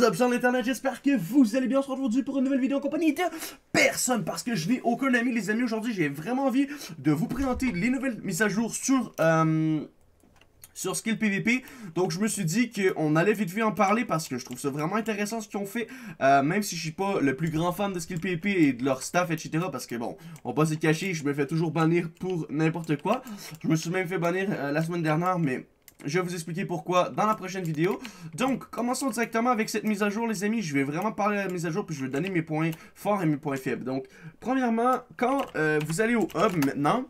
les up, j'espère que vous allez bien. On se retrouve aujourd'hui pour une nouvelle vidéo en compagnie de personne parce que je n'ai aucun ami, les amis. Aujourd'hui, j'ai vraiment envie de vous présenter les nouvelles mises à jour sur. Euh sur Skill PVP. Donc je me suis dit qu'on allait vite fait en parler parce que je trouve ça vraiment intéressant ce qu'ils ont fait. Euh, même si je suis pas le plus grand fan de Skill PVP et de leur staff, etc. Parce que bon, on va se cacher, je me fais toujours bannir pour n'importe quoi. Je me suis même fait bannir euh, la semaine dernière, mais je vais vous expliquer pourquoi dans la prochaine vidéo. Donc, commençons directement avec cette mise à jour, les amis. Je vais vraiment parler de la mise à jour, puis je vais donner mes points forts et mes points faibles. Donc, premièrement, quand euh, vous allez au hub maintenant,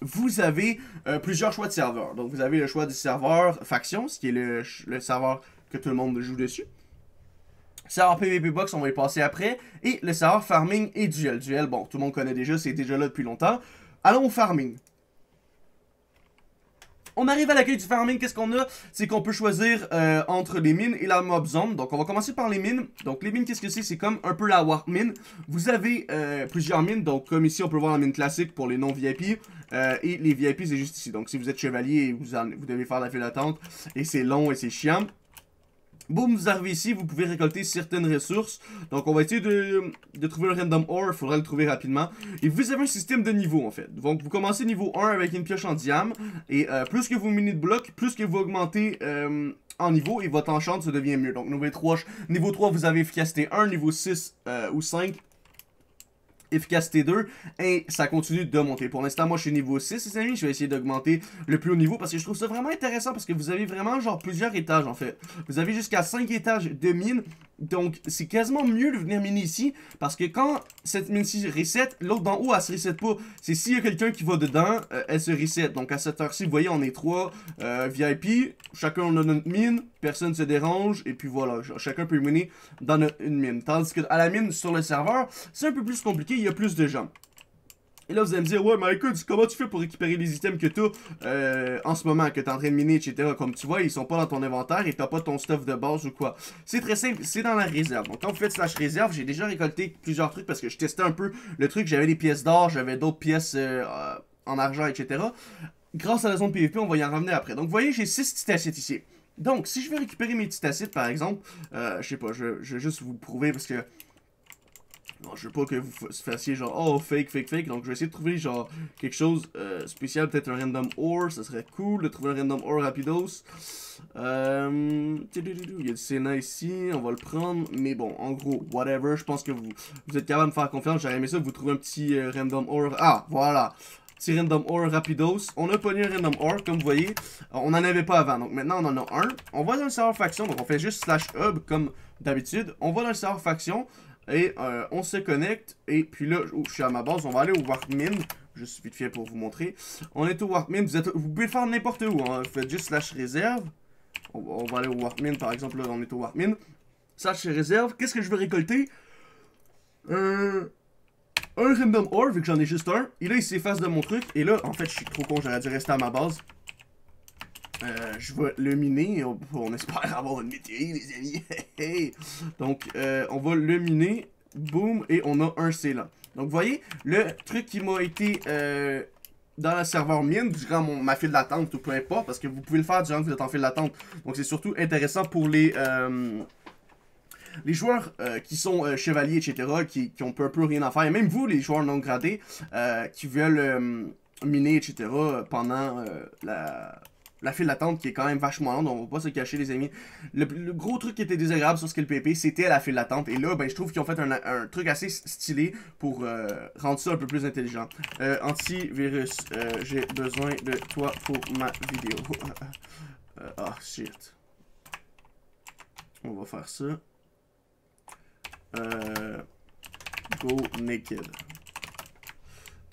vous avez euh, plusieurs choix de serveurs. Donc, vous avez le choix du serveur faction, ce qui est le, serveur que tout le monde joue dessus. Serveur PvP Box, on va y passer après. Et le serveur Farming et Duel. Duel, bon, tout le monde connaît déjà, c'est déjà là depuis longtemps. Allons au Farming. On arrive à l'accueil du farming, qu'est-ce qu'on a C'est qu'on peut choisir euh, entre les mines et la mob zone. Donc on va commencer par les mines. Donc les mines, qu'est-ce que c'est C'est comme un peu la warp mine. Vous avez euh, plusieurs mines, donc comme ici on peut voir la mine classique pour les non-VIP. Euh, et les VIP c'est juste ici. Donc si vous êtes chevalier, vous, vous devez faire la file d'attente. Et c'est long et c'est chiant. Boom, vous arrivez ici, vous pouvez récolter certaines ressources. Donc, on va essayer de, trouver le random ore, il faudra le trouver rapidement. Et vous avez un système de niveau, en fait. Donc, vous commencez niveau 1 avec une pioche en diam. Et euh, plus que vous minez de blocs, plus que vous augmentez euh, en niveau, et votre enchant se devient mieux. Donc, niveau 3, niveau 3, vous avez efficacité 1, niveau 6 euh, ou 5, efficacité 2, et ça continue de monter. Pour l'instant, moi, je suis niveau 6, les amis. Je vais essayer d'augmenter le plus haut niveau parce que je trouve ça vraiment intéressant parce que vous avez vraiment, genre, plusieurs étages, en fait. Vous avez jusqu'à 5 étages de mine donc, c'est quasiment mieux de venir miner ici, parce que quand cette mine-ci reset, l'autre d'en haut, elle se reset pas. C'est s'il y a quelqu'un qui va dedans, euh, elle se reset. Donc, à cette heure-ci, vous voyez, on est trois euh, VIP, chacun on a notre mine, personne se dérange, et puis voilà, chacun peut miner dans une mine. Tandis que à la mine, sur le serveur, c'est un peu plus compliqué, il y a plus de gens. Et là, vous allez me dire, ouais, mais comment tu fais pour récupérer les items que t'as euh, en ce moment, que t'es en train de miner, etc. Comme tu vois, ils sont pas dans ton inventaire et t'as pas ton stuff de base ou quoi. C'est très simple, c'est dans la réserve. Donc, quand vous faites slash réserve, j'ai déjà récolté plusieurs trucs parce que je testais un peu le truc. J'avais des pièces d'or, j'avais d'autres pièces euh, en argent, etc. Grâce à la zone PvP, on va y en revenir après. Donc, vous voyez, j'ai 6 titacites ici. Donc, si je veux récupérer mes titacites, par exemple, euh, je sais pas, je, je vais juste vous prouver parce que non, je veux pas que vous fassiez genre, oh, fake, fake, fake. Donc, je vais essayer de trouver genre quelque chose euh, spécial. Peut-être un random ore, ça serait cool de trouver un random ore rapidos. Euh, il y a du Sénat ici, on va le prendre. Mais bon, en gros, whatever. Je pense que vous, vous êtes capable de me faire confiance. J'aurais aimé ça, vous trouvez un petit euh, random ore. Ah, voilà petit random ore rapidos. On a eu un random ore, comme vous voyez. Euh, on n'en avait pas avant, donc maintenant on en a un. On va dans le serveur faction, donc on fait juste slash hub comme d'habitude. On va dans le serveur faction. Et euh, on se connecte. Et puis là, oh, je suis à ma base. On va aller au Warpmin. Juste vite fait pour vous montrer. On est au Warpmin. Vous, êtes, vous pouvez faire n'importe où. Hein. Vous faites juste slash réserve. On, va aller au Warpmin par exemple. Là, on est au Warpmin. Slash réserve. Qu'est-ce que je veux récolter euh, Un random ore, vu que j'en ai juste un. Et là, il s'efface de mon truc. Et là, en fait, je suis trop con. J'aurais dû rester à ma base. Euh, je vais le miner. On, espère avoir une météorie les amis. Donc, euh, on va le miner. Boom. Et on a un C là. Donc, vous voyez, le truc qui m'a été euh, dans le serveur mine durant ma file d'attente ou peu importe, parce que vous pouvez le faire durant que vous êtes en file d'attente. Donc, c'est surtout intéressant pour les les joueurs qui sont chevaliers, etc., qui, qui ont peu, peu rien à faire, et même vous, les joueurs non gradés, qui veulent miner, etc., pendant la, la file d'attente qui est quand même vachement longue, on va pas se cacher les amis. Le, gros truc qui était désagréable sur ce le PP, c'était la file d'attente. Et là, ben, je trouve qu'ils ont fait un, truc assez stylé pour euh, rendre ça un peu plus intelligent. Euh, antivirus, euh, j'ai besoin de toi pour ma vidéo. Ah, shit. On va faire ça. go naked.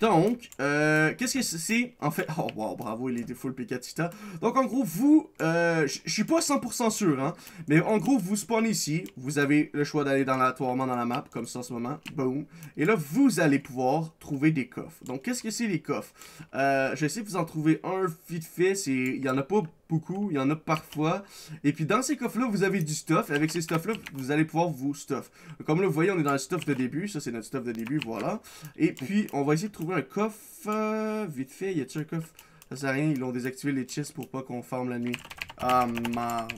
Donc, euh, qu'est-ce que c'est En fait, oh wow, bravo, il est full Pekatita. Donc, en gros, vous, euh, je suis pas 100% sûr, hein, mais en gros, vous spawn ici. Vous avez le choix d'aller dans la aléatoirement dans la map, comme ça en ce moment. Boom. Et là, vous allez pouvoir trouver des coffres. Donc, qu'est-ce que c'est les coffres euh, Je sais, vous en trouvez un vite fait. Il y en a pas beaucoup, il y en a parfois. Et puis dans ces coffres-là, vous avez du stuff. avec ces stuff-là, vous allez pouvoir vous stuff. Comme là, vous voyez, on est dans le stuff de début. Ça, c'est notre stuff de début, voilà. Et puis, on va essayer de trouver un coffre. Euh, vite fait, y a-t-il un coffre Ça sert à rien, ils l'ont désactivé les chests pour pas qu'on forme la nuit. Ah, merde.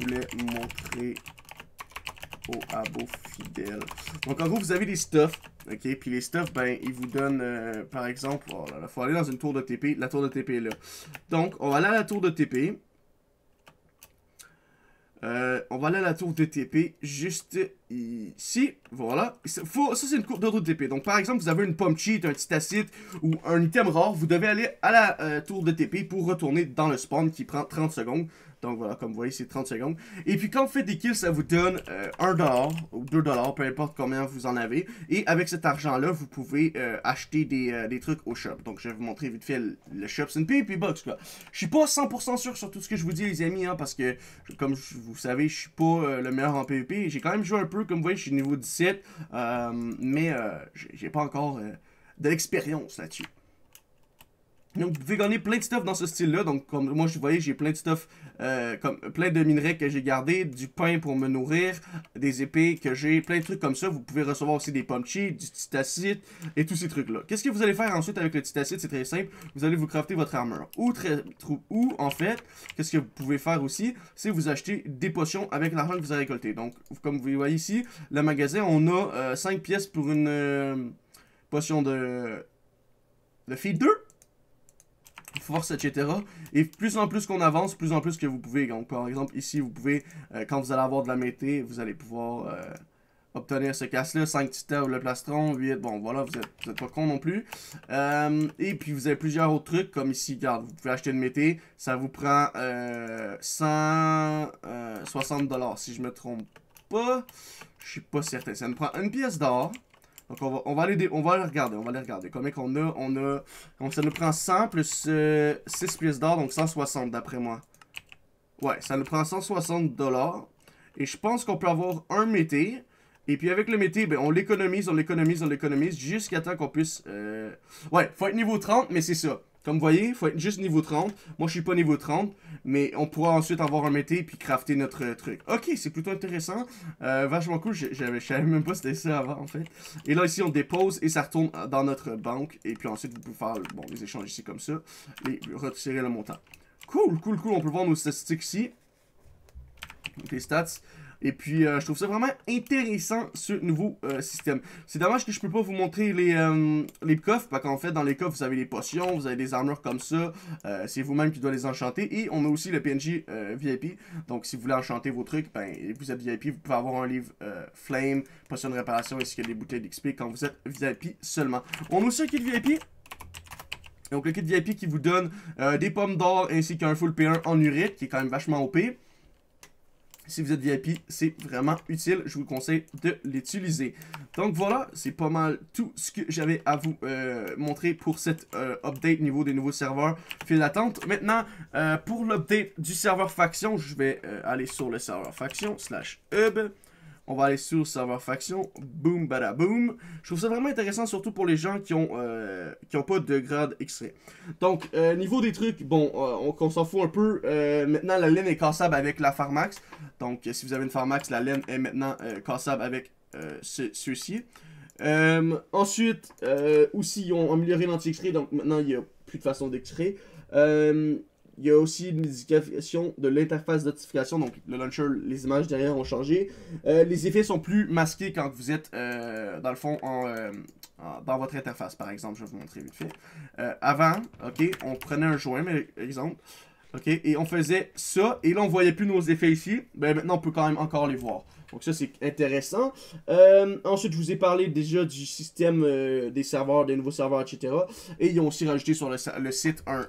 Je voulais montrer au abo fidèle. Donc, en gros, vous avez des stuffs. OK? Puis les stuffs, ben, ils vous donnent, euh, par exemple... Oh faut aller dans une tour de TP. La tour de TP est là. Donc, on va aller à la tour de TP. Euh, on va aller à la tour de TP juste ici. Voilà. Faut, ça, c'est une cour de de TP. Donc, par exemple, vous avez une pomme cheat, un titacite ou un item rare. Vous devez aller à la euh, tour de TP pour retourner dans le spawn qui prend 30 secondes. Donc voilà, comme vous voyez, c'est 30 secondes. Et puis quand vous faites des kills, ça vous donne 1$ euh, ou 2$, peu importe combien vous en avez. Et avec cet argent-là, vous pouvez euh, acheter euh, des, trucs au shop. Donc je vais vous montrer vite fait le, shop. C'est une PvP box, quoi. Je suis pas 100% sûr sur tout ce que je vous dis, les amis, hein, parce que, comme vous savez, je suis pas le meilleur en PvP. J'ai quand même joué un peu, comme vous voyez, je suis niveau 17. mais j'ai pas encore de l'expérience là-dessus. Donc, vous pouvez gagner plein de stuff dans ce style-là. Donc, comme moi, vous voyais j'ai plein de stuff, euh, comme plein de minerais que j'ai gardé du pain pour me nourrir, des épées que j'ai, plein de trucs comme ça. Vous pouvez recevoir aussi des pomchi, du titacite et tous ces trucs-là. Qu'est-ce que vous allez faire ensuite avec le titacite C'est très simple. Vous allez vous crafter votre armure. Ou, très, ou en fait, qu'est-ce que vous pouvez faire aussi C'est vous acheter des potions avec l'argent que vous avez récolté. Donc, comme vous voyez ici, le magasin, on a 5 euh, pièces pour une euh, potion de... Le feed 2 force, etc. Et plus en plus qu'on avance, plus en plus que vous pouvez. Donc, par exemple, ici, vous pouvez, euh, quand vous allez avoir de la mété, vous allez pouvoir euh, obtenir ce casse-là. 5 ou le plastron, 8, bon, voilà, vous êtes, pas con non plus. Euh, et puis, vous avez plusieurs autres trucs, comme ici, regarde, vous pouvez acheter une mété. Ça vous prend 160$, si je me trompe pas. Je suis pas certain. Ça me prend une pièce d'or. Donc on va, on va, on va regarder, on va les regarder. Combien qu'on a, on a... Donc ça nous prend 100 plus 6 euh, pièces d'or, donc 160 d'après moi. Ouais, ça nous prend 160 dollars. Et je pense qu'on peut avoir un métier. Et puis avec le métier, ben, on l'économise, on l'économise, on l'économise jusqu'à temps qu'on puisse... Euh, ouais, faut être niveau 30, mais c'est ça. Comme vous voyez, il faut être juste niveau 30. Moi, je suis pas niveau 30, mais on pourra ensuite avoir un métier puis crafter notre euh, truc. Ok, c'est plutôt intéressant. Euh, vachement cool, je, ne savais même pas c'était ça avant, en fait. Et là, ici, on dépose et ça retourne euh, dans notre banque. Et puis ensuite, vous pouvez faire bon, les échanges ici comme ça et retirer le montant. Cool, cool, cool. On peut voir nos statistiques ici. Donc, les stats. Et puis, euh, je trouve ça vraiment intéressant, ce nouveau euh, système. C'est dommage que je ne peux pas vous montrer euh, les, coffres, parce qu'en fait, dans les coffres, vous avez les potions, vous avez des armures comme ça. c'est vous-même qui doit les enchanter. Et on a aussi le PNJ VIP. Donc, si vous voulez enchanter vos trucs, ben, vous êtes VIP, vous pouvez avoir un livre Flame, potion de réparation, ainsi que des bouteilles d'XP quand vous êtes VIP seulement. On a aussi un kit VIP donc le kit VIP qui vous donne des pommes d'or ainsi qu'un full P1 en urite qui est quand même vachement OP. Si vous êtes VIP, c'est vraiment utile. Je vous conseille de l'utiliser. Donc voilà, c'est pas mal tout ce que j'avais à vous euh, montrer pour cette euh, update niveau des nouveaux serveurs Faites l'attente. Maintenant, euh, pour l'update du serveur faction, je vais aller sur le serveur faction slash hub. On va aller sur serveur faction. Boom, bada boom. Je trouve ça vraiment intéressant, surtout pour les gens qui ont, euh, qui ont pas de grade extrait. Donc, euh, niveau des trucs, bon, euh, on, s'en fout un peu. maintenant, la laine est cassable avec la Pharmax. Donc, si vous avez une Pharmax, la laine est maintenant cassable avec ceci. ensuite, aussi, ils ont amélioré l'anti-extrait. Donc, maintenant, il n'y a plus de façon d'extrait. Il y a aussi une modification de l'interface notification. donc le launcher, les images derrière ont changé. Euh, les effets sont plus masqués quand vous êtes, euh, dans le fond, euh, en, dans votre interface, par exemple. Je vais vous montrer vite fait. avant, ok, on prenait un joint, mais, exemple, ok, et on faisait ça, et là, on voyait plus nos effets ici. Ben, maintenant, on peut quand même encore les voir. Donc ça, c'est intéressant. ensuite, je vous ai parlé déjà du système des serveurs, des nouveaux serveurs, etc. Et ils ont aussi rajouté sur le, site un,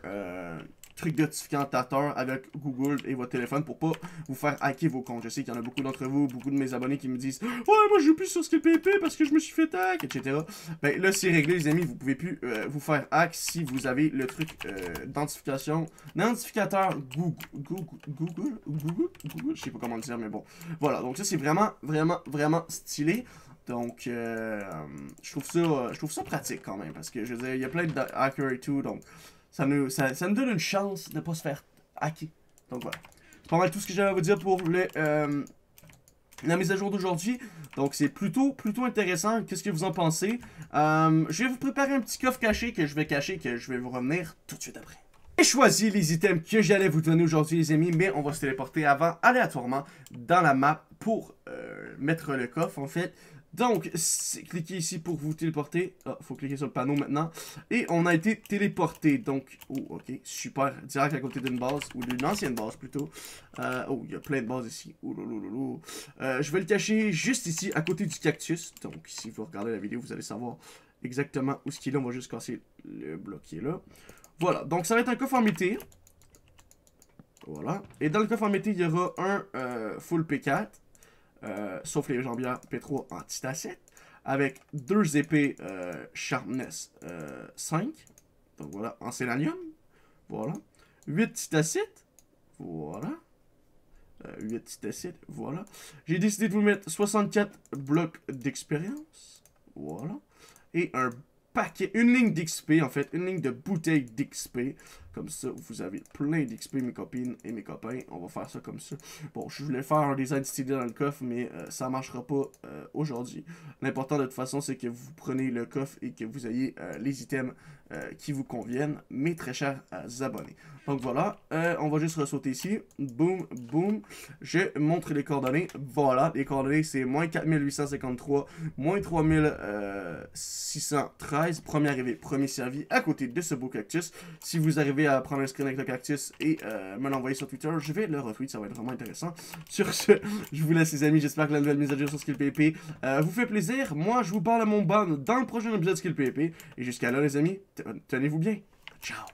truc d'identificateur avec Google et votre téléphone pour pas vous faire hacker vos comptes. Je sais qu'il y en a beaucoup d'entre vous, beaucoup de mes abonnés qui me disent Ouais, moi je joue plus sur SkillPP parce que je me suis fait hack, etc. Ben là, c'est réglé, les amis. Vous pouvez plus euh, vous faire hack si vous avez le truc euh, d'identification. D'identificateur Google, Google, Google, Google, je sais pas comment le dire, mais bon. Voilà, donc ça c'est vraiment, vraiment, vraiment stylé. Donc, euh, je, trouve ça, je trouve ça pratique quand même, parce que je veux dire, il y a plein de hackers et tout, donc ça nous, donne une chance de ne pas se faire hacker. Donc voilà. C'est pas mal tout ce que j'avais à vous dire pour euh, la mise à jour d'aujourd'hui. Donc c'est plutôt, plutôt intéressant. Qu'est-ce que vous en pensez? Euh, je vais vous préparer un petit coffre caché que je vais cacher, que je vais vous revenir tout de suite après. J'ai choisi les items que j'allais vous donner aujourd'hui les amis, mais on va se téléporter avant aléatoirement dans la map pour euh, mettre le coffre en fait. Donc, cliquez ici pour vous téléporter. Ah, faut cliquer sur le panneau maintenant. Et on a été téléporté. Donc, oh, ok, super. Direct à côté d'une base, ou d'une ancienne base plutôt. Euh, oh, il y a plein de bases ici. Oh, euh, je vais le cacher juste ici, à côté du cactus. Donc, si vous regardez la vidéo, vous allez savoir exactement où ce qu'il est. On va juste casser le bloc qui est là. Voilà, donc ça va être un coffre en métier. Voilà. Et dans le coffre en métier, il y aura un euh, full P4. Euh, sauf les jambières P3 en titacite, avec deux épées euh, Sharpness 5, euh, donc voilà, en sélanium, voilà, 8 titacites, voilà, 8 titacites, voilà. J'ai décidé de vous mettre 64 blocs d'expérience, voilà, et un paquet, une ligne d'XP en fait, une ligne de bouteille d'XP, comme ça, vous avez plein d'XP, mes copines et mes copains. On va faire ça comme ça. Bon, je voulais faire un design stylé dans le coffre, mais ça euh, ça marchera pas euh, aujourd'hui. L'important, de toute façon, c'est que vous preniez le coffre et que vous ayez euh, les items qui vous conviennent, mes très chers abonnés. Donc voilà, on va juste ressauter ici. Boum, boum. Je montre les coordonnées. Voilà, les coordonnées, c'est moins 4853, moins 3613. Premier arrivé, premier servi, à côté de ce beau cactus. Si vous arrivez à prendre un screen avec le cactus et euh, me l'envoyer sur Twitter. Je vais le retweet, ça va être vraiment intéressant. Sur ce, je vous laisse les amis, j'espère que la nouvelle mise à jour sur SkillPP euh, vous fait plaisir. Moi, je vous parle à mon ban dans le prochain épisode de Skill Et jusqu'à là les amis, tenez-vous bien. Ciao